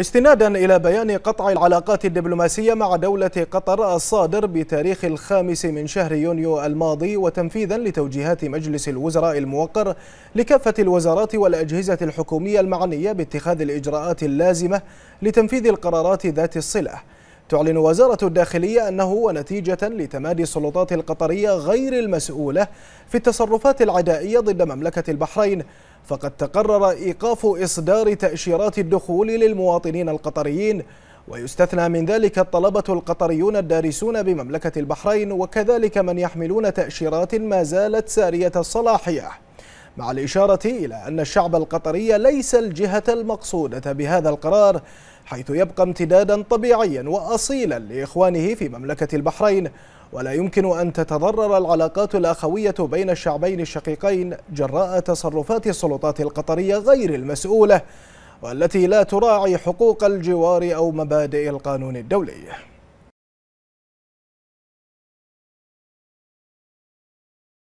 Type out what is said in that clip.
استنادا إلى بيان قطع العلاقات الدبلوماسية مع دولة قطر الصادر بتاريخ الخامس من شهر يونيو الماضي وتنفيذا لتوجيهات مجلس الوزراء الموقر لكافة الوزارات والأجهزة الحكومية المعنية باتخاذ الإجراءات اللازمة لتنفيذ القرارات ذات الصلة تعلن وزارة الداخلية أنه ونتيجة لتمادي السلطات القطرية غير المسؤولة في التصرفات العدائية ضد مملكة البحرين فقد تقرر إيقاف إصدار تأشيرات الدخول للمواطنين القطريين ويستثنى من ذلك الطلبة القطريون الدارسون بمملكة البحرين وكذلك من يحملون تأشيرات ما زالت سارية الصلاحية مع الإشارة إلى أن الشعب القطري ليس الجهة المقصودة بهذا القرار حيث يبقى امتدادا طبيعيا وأصيلا لإخوانه في مملكة البحرين ولا يمكن أن تتضرر العلاقات الأخوية بين الشعبين الشقيقين جراء تصرفات السلطات القطرية غير المسؤولة والتي لا تراعي حقوق الجوار أو مبادئ القانون الدولي